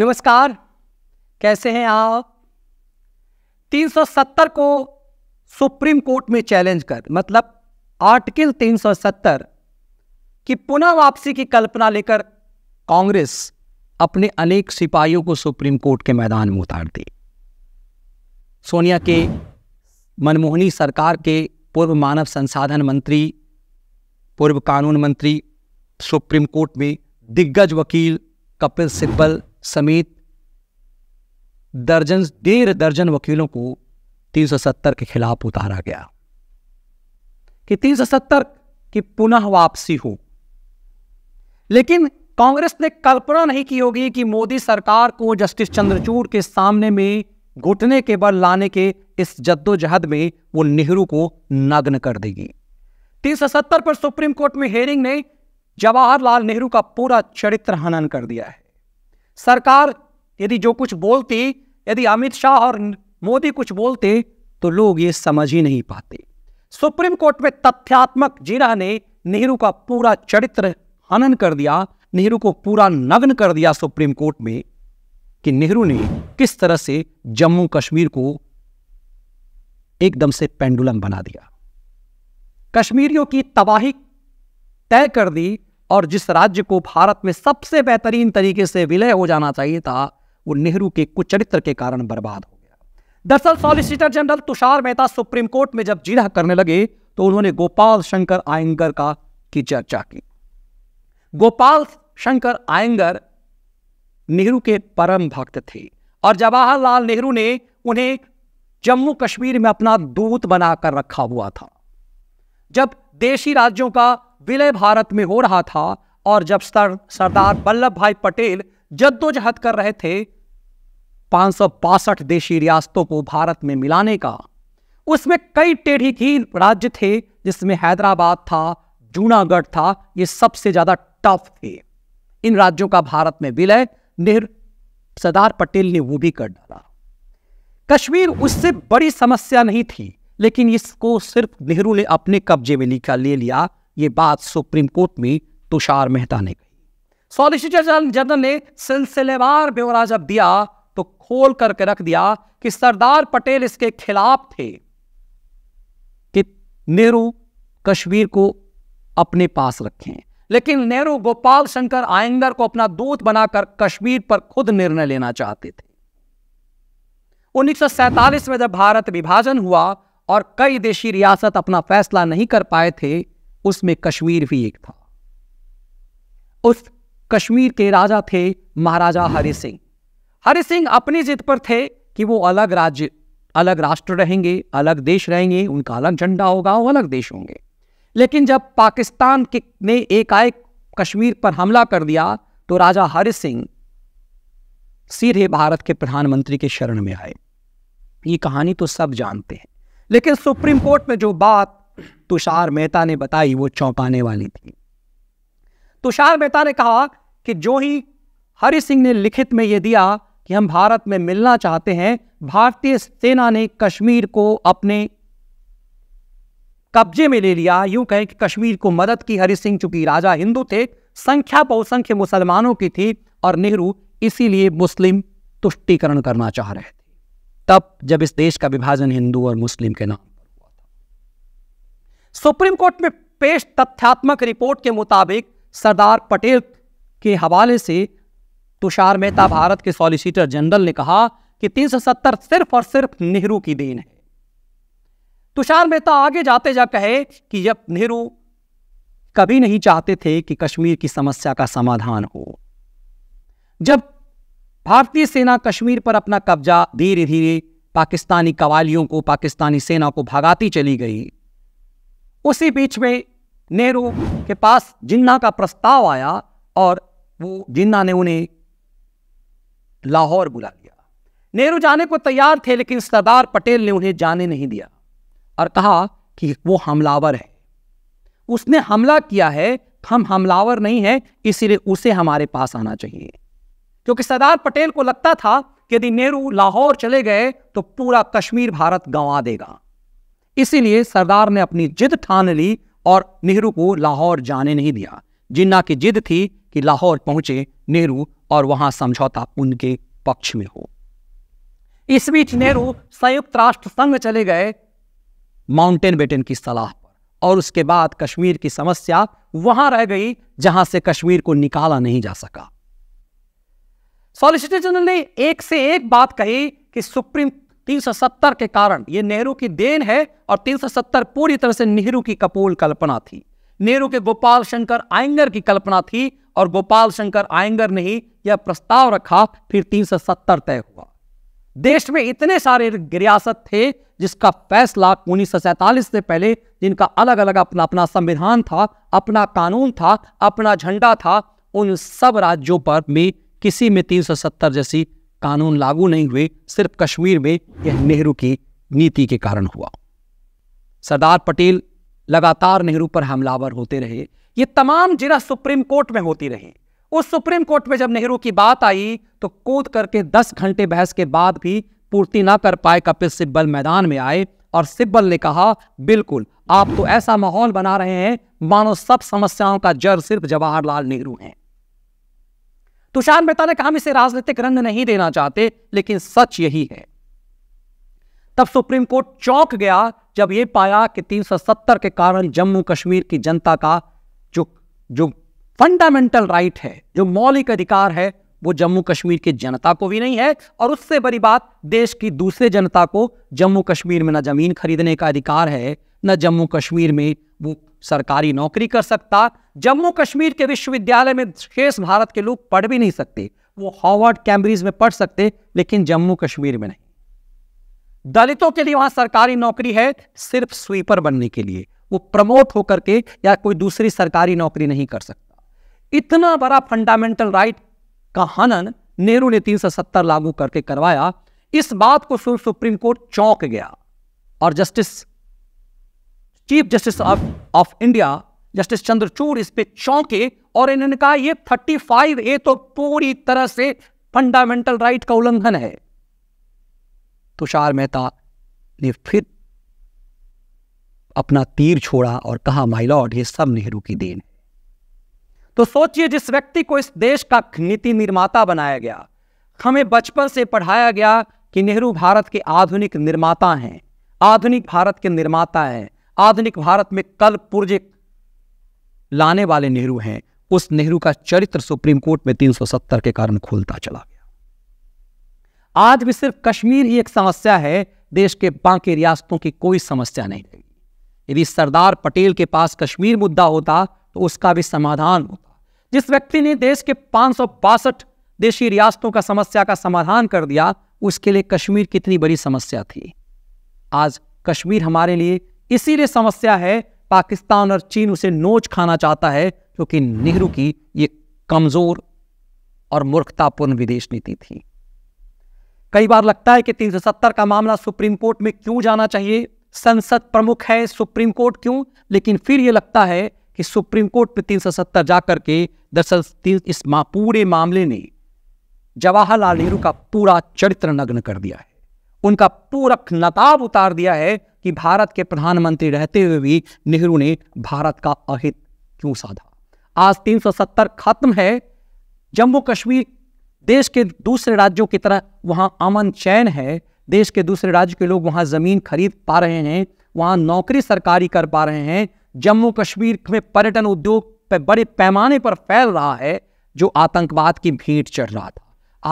नमस्कार कैसे हैं आप 370 को सुप्रीम कोर्ट में चैलेंज कर मतलब आर्टिकल 370 की पुनः वापसी की कल्पना लेकर कांग्रेस अपने अनेक सिपाहियों को सुप्रीम कोर्ट के मैदान में उतार दी सोनिया के मनमोहनी सरकार के पूर्व मानव संसाधन मंत्री पूर्व कानून मंत्री सुप्रीम कोर्ट में दिग्गज वकील कपिल सिब्बल समेत दर्जन डेढ़ दर्जन वकीलों को 370 के खिलाफ उतारा गया कि 370 की पुनः वापसी हो लेकिन कांग्रेस ने कल्पना नहीं की होगी कि मोदी सरकार को जस्टिस चंद्रचूड़ के सामने में घुटने के बल लाने के इस जद्दोजहद में वो नेहरू को नग्न कर देगी तीन सौ सत्तर पर सुप्रीम कोर्ट में हेयरिंग ने जवाहरलाल नेहरू का पूरा चरित्र हनन कर दिया है सरकार यदि जो कुछ बोलती यदि अमित शाह और मोदी कुछ बोलते तो लोग ये समझ ही नहीं पाते सुप्रीम कोर्ट में तथ्यात्मक जीरा ने नेहरू का पूरा चरित्र हनन कर दिया नेहरू को पूरा नग्न कर दिया सुप्रीम कोर्ट में कि नेहरू ने किस तरह से जम्मू कश्मीर को एकदम से पेंडुलम बना दिया कश्मीरियों की तबाही तय कर दी और जिस राज्य को भारत में सबसे बेहतरीन तरीके से विलय हो जाना चाहिए था वो नेहरू के कुचरित्र के कारण बर्बाद हो गया दरअसल solicitor general Tushar Mehta supreme court में जब जिरा करने लगे तो उन्होंने गोपाल शंकर आयंगर का की चर्चा की गोपाल शंकर आयंगर नेहरू के परम भक्त थे और जवाहरलाल नेहरू ने उन्हें जम्मू कश्मीर में अपना दूत बनाकर रखा हुआ था जब देशी राज्यों का विलय भारत में हो रहा था और जब सरदार वल्लभ भाई पटेल जद्दोजहद कर रहे थे पांच देशी रियासतों को भारत में मिलाने का उसमें कई टेढ़ी की राज्य थे जिसमें हैदराबाद था जूनागढ़ था ये सबसे ज़्यादा टफ थे इन राज्यों का भारत में विलय नेहरू सरदार पटेल ने वो भी कर डाला कश्मीर उससे बड़ी समस्या नहीं थी लेकिन इसको सिर्फ नेहरू ने अपने कब्जे में लिखा ले लिया ये बात सुप्रीम कोर्ट में तुषार मेहता ने कही सॉलिसिटर जनरल ने सिलसिलेवार ब्यौरा जब दिया तो खोल करके रख दिया कि सरदार पटेल इसके खिलाफ थे कि नेहरू कश्मीर को अपने पास रखें लेकिन नेहरू गोपाल शंकर आयंगर को अपना दूत बनाकर कश्मीर पर खुद निर्णय लेना चाहते थे उन्नीस में जब भारत विभाजन हुआ और कई देशी रियासत अपना फैसला नहीं कर पाए थे उसमें कश्मीर भी एक था उस कश्मीर के राजा थे महाराजा हरि सिंह हरि सिंह अपनी जिद पर थे कि वो अलग राज्य अलग राष्ट्र रहेंगे अलग देश रहेंगे उनका अलग झंडा होगा वो अलग देश होंगे लेकिन जब पाकिस्तान के ने एकाएक कश्मीर पर हमला कर दिया तो राजा हरि सिंह सीधे भारत के प्रधानमंत्री के शरण में आए ये कहानी तो सब जानते हैं लेकिन सुप्रीम कोर्ट में जो बात तुषार मेहता ने बताई वो चौंकाने वाली थी तुषार मेहता ने कहा कि जो ही हरि सिंह ने लिखित में यह दिया कि हम भारत में मिलना चाहते हैं भारतीय सेना ने कश्मीर को अपने कब्जे में ले लिया यूं कहें कि कश्मीर को मदद की हरि सिंह चूंकि राजा हिंदू थे संख्या बहुसंख्य मुसलमानों की थी और नेहरू इसीलिए मुस्लिम तुष्टीकरण करना चाह रहे थे तब जब इस देश का विभाजन हिंदू और मुस्लिम के नाम सुप्रीम कोर्ट में पेश तथ्यात्मक रिपोर्ट के मुताबिक सरदार पटेल के हवाले से तुषार मेहता भारत के सॉलिसिटर जनरल ने कहा कि 370 सिर्फ और सिर्फ नेहरू की देन है तुषार मेहता आगे जाते जा कहे कि जब नेहरू कभी नहीं चाहते थे कि कश्मीर की समस्या का समाधान हो जब भारतीय सेना कश्मीर पर अपना कब्जा धीरे धीरे पाकिस्तानी कवालियों को पाकिस्तानी सेना को भगाती चली गई उसी बीच में नेहरू के पास जिन्ना का प्रस्ताव आया और वो जिन्ना ने उन्हें लाहौर बुला लिया नेहरू जाने को तैयार थे लेकिन सरदार पटेल ने उन्हें जाने नहीं दिया और कहा कि वो हमलावर है उसने हमला किया है हम हमलावर नहीं है इसीलिए उसे हमारे पास आना चाहिए क्योंकि सरदार पटेल को लगता था कि यदि नेहरू लाहौर चले गए तो पूरा कश्मीर भारत गंवा देगा इसीलिए सरदार ने अपनी जिद ठान ली और नेहरू को लाहौर जाने नहीं दिया जिन्ना की जिद थी कि लाहौर पहुंचे नेहरू और वहां समझौता उनके पक्ष में हो इस बीच नेहरू संयुक्त राष्ट्र संघ चले गए माउंटेन बेटन की सलाह पर और उसके बाद कश्मीर की समस्या वहां रह गई जहां से कश्मीर को निकाला नहीं जा सका सॉलिसिटर जनरल ने एक से एक बात कही कि सुप्रीम 370 के कारण ये नेहरू की देन है और 370 पूरी तरह से नेहरू की कपूल कल्पना थी नेहरू के गोपाल शंकर आयंगर की कल्पना थी और गोपाल शंकर आयंगर ने ही यह प्रस्ताव रखा फिर 370 तय हुआ देश में इतने सारे रियासत थे जिसका फैसला उन्नीस से पहले जिनका अलग अलग अपना अपना संविधान था अपना कानून था अपना झंडा था उन सब राज्यों पर भी किसी में 370 जैसी कानून लागू नहीं हुए सिर्फ कश्मीर में यह नेहरू की नीति के कारण हुआ सरदार पटेल लगातार नेहरू पर हमलावर होते रहे ये तमाम जिला सुप्रीम कोर्ट में होती रही उस सुप्रीम कोर्ट में जब नेहरू की बात आई तो कूद करके दस घंटे बहस के बाद भी पूर्ति ना कर पाए कपिल सिब्बल मैदान में आए और सिब्बल ने कहा बिल्कुल आप तो ऐसा माहौल बना रहे हैं मानो सब समस्याओं का जड़ सिर्फ जवाहरलाल नेहरू हैं तुषार मेहता ने कहा हम इसे राजनीतिक रंग नहीं देना चाहते लेकिन सच यही है तब सुप्रीम कोर्ट चौंक गया जब यह पाया कि 370 के कारण जम्मू कश्मीर की जनता का जो जो फंडामेंटल राइट है जो मौलिक अधिकार है वो जम्मू कश्मीर की जनता को भी नहीं है और उससे बड़ी बात देश की दूसरे जनता को जम्मू कश्मीर में ना जमीन खरीदने का अधिकार है ना जम्मू कश्मीर में वो सरकारी नौकरी कर सकता जम्मू कश्मीर के विश्वविद्यालय में शेष भारत के लोग पढ़ भी नहीं सकते वो हॉवर्ड कैम्ब्रिज में पढ़ सकते लेकिन जम्मू कश्मीर में नहीं दलितों के लिए वहां सरकारी नौकरी है सिर्फ स्वीपर बनने के लिए वो प्रमोट होकर के या कोई दूसरी सरकारी नौकरी नहीं कर सकता इतना बड़ा फंडामेंटल राइट का हनन नेहरू ने तीन लागू करके करवाया इस बात को सुप्रीम कोर्ट चौंक गया और justice chief justice of of India justice Chandrachud इस पे चौंके और इन्होंने कहा ये 35 ए तो पूरी तरह से फंडामेंटल राइट का उल्लंघन है तुषार मेहता ने फिर अपना तीर छोड़ा और कहा माय लॉर्ड ये सब नेहरू की देन है तो सोचिए जिस व्यक्ति को इस देश का नीति निर्माता बनाया गया हमें बचपन से पढ़ाया गया कि नेहरू भारत के आधुनिक निर्माता हैं आधुनिक भारत के निर्माता हैं आधुनिक भारत में कल पुर्जे लाने वाले नेहरू हैं उस नेहरू का चरित्र सुप्रीम कोर्ट में 370 के कारण खोलता चला गया आज भी सिर्फ कश्मीर ही एक समस्या है देश के बाकी रियासतों की कोई समस्या नहीं रही यदि सरदार पटेल के पास कश्मीर मुद्दा होता तो उसका भी समाधान होता जिस व्यक्ति ने देश के पांच देशी रियासतों का समस्या का समाधान कर दिया उसके लिए कश्मीर कितनी बड़ी समस्या थी आज कश्मीर हमारे लिए इसीलिए समस्या है पाकिस्तान और चीन उसे नोच खाना चाहता है क्योंकि नेहरू की ये कमजोर और मूर्खतापूर्ण विदेश नीति थी कई बार लगता है कि 370 का मामला सुप्रीम कोर्ट में क्यों जाना चाहिए संसद प्रमुख है सुप्रीम कोर्ट क्यों लेकिन फिर यह लगता है कि सुप्रीम कोर्ट में तीन जाकर के दरअसल इस मा, पूरे मामले ने जवाहरलाल नेहरू का पूरा चरित्र नग्न कर दिया है उनका पूरा नताब उतार दिया है कि भारत के प्रधानमंत्री रहते हुए भी नेहरू ने भारत का अहित क्यों साधा आज 370 खत्म है जम्मू कश्मीर देश के दूसरे राज्यों की तरह वहां अमन चैन है देश के दूसरे राज्य के लोग वहां ज़मीन खरीद पा रहे हैं वहां नौकरी सरकारी कर पा रहे हैं जम्मू कश्मीर में पर्यटन उद्योग पे बड़े पैमाने पर फैल रहा है जो आतंकवाद की भेंट चढ़ रहा था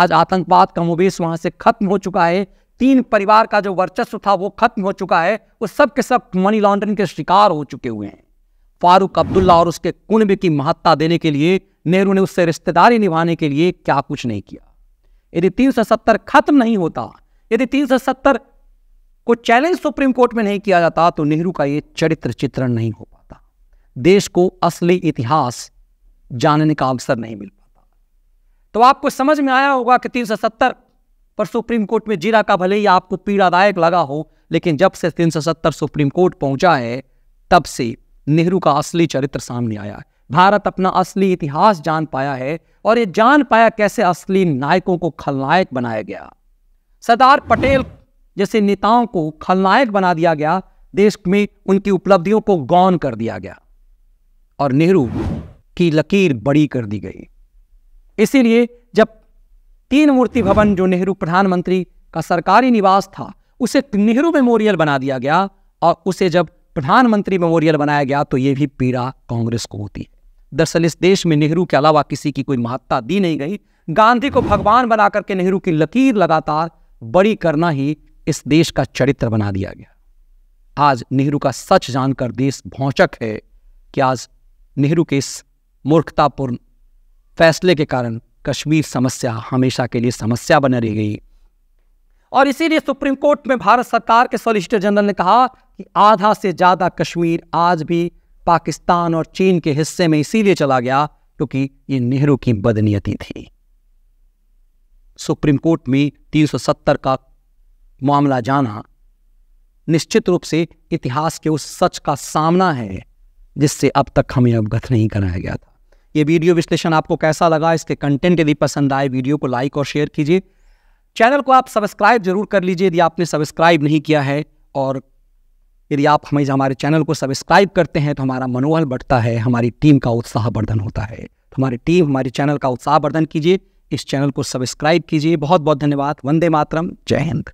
आज आतंकवाद का मुबेश वहां से खत्म हो चुका है तीन परिवार का जो वर्चस्व था वो खत्म हो चुका है वो सब के सब मनी लॉन्ड्रिंग के शिकार हो चुके हुए हैं फारूक अब्दुल्ला और उसके कुंभ की महत्ता देने के लिए नेहरू ने उससे रिश्तेदारी निभाने के लिए क्या कुछ नहीं किया यदि 370 खत्म नहीं होता यदि 370 को चैलेंज सुप्रीम कोर्ट में नहीं किया जाता तो नेहरू का ये चरित्र चित्रण नहीं हो पाता देश को असली इतिहास जानने का अवसर नहीं मिल पाता तो आपको समझ में आया होगा कि तीन पर सुप्रीम कोर्ट में जीरा का भले ही आपको पीड़ादायक लगा हो लेकिन जब से 370 सुप्रीम कोर्ट पहुंचा है तब से नेहरू का असली चरित्र सामने आया है भारत अपना असली इतिहास जान पाया है और ये जान पाया कैसे असली नायकों को खलनायक बनाया गया सरदार पटेल जैसे नेताओं को खलनायक बना दिया गया देश में उनकी उपलब्धियों को गौन कर दिया गया और नेहरू की लकीर बड़ी कर दी गई इसीलिए तीन मूर्ति भवन जो नेहरू प्रधानमंत्री का सरकारी निवास था उसे नेहरू मेमोरियल बना दिया गया और उसे जब प्रधानमंत्री मेमोरियल बनाया गया तो ये भी पीड़ा कांग्रेस को होती है दरअसल इस देश में नेहरू के अलावा किसी की कोई महत्ता दी नहीं गई गांधी को भगवान बना करके नेहरू की लकीर लगातार बड़ी करना ही इस देश का चरित्र बना दिया गया आज नेहरू का सच जानकर देश भौचक है कि आज नेहरू के इस मूर्खतापूर्ण फैसले के कारण कश्मीर समस्या हमेशा के लिए समस्या बन रही गई और इसीलिए सुप्रीम कोर्ट में भारत सरकार के सॉलिसिटर जनरल ने कहा कि आधा से ज़्यादा कश्मीर आज भी पाकिस्तान और चीन के हिस्से में इसीलिए चला गया क्योंकि ये नेहरू की बदनीयती थी सुप्रीम कोर्ट में 370 का मामला जाना निश्चित रूप से इतिहास के उस सच का सामना है जिससे अब तक हमें अवगत नहीं कराया गया था ये वीडियो विश्लेषण आपको कैसा लगा इसके कंटेंट यदि पसंद आए वीडियो को लाइक और शेयर कीजिए चैनल को आप सब्सक्राइब जरूर कर लीजिए यदि आपने सब्सक्राइब नहीं किया है और यदि आप हमें हमारे चैनल को सब्सक्राइब करते हैं तो हमारा मनोबल बढ़ता है हमारी टीम का उत्साह वर्धन होता है तो हमारी टीम हमारे चैनल का उत्साह वर्धन कीजिए इस चैनल को सब्सक्राइब कीजिए बहुत बहुत धन्यवाद वंदे मातरम जय हिंद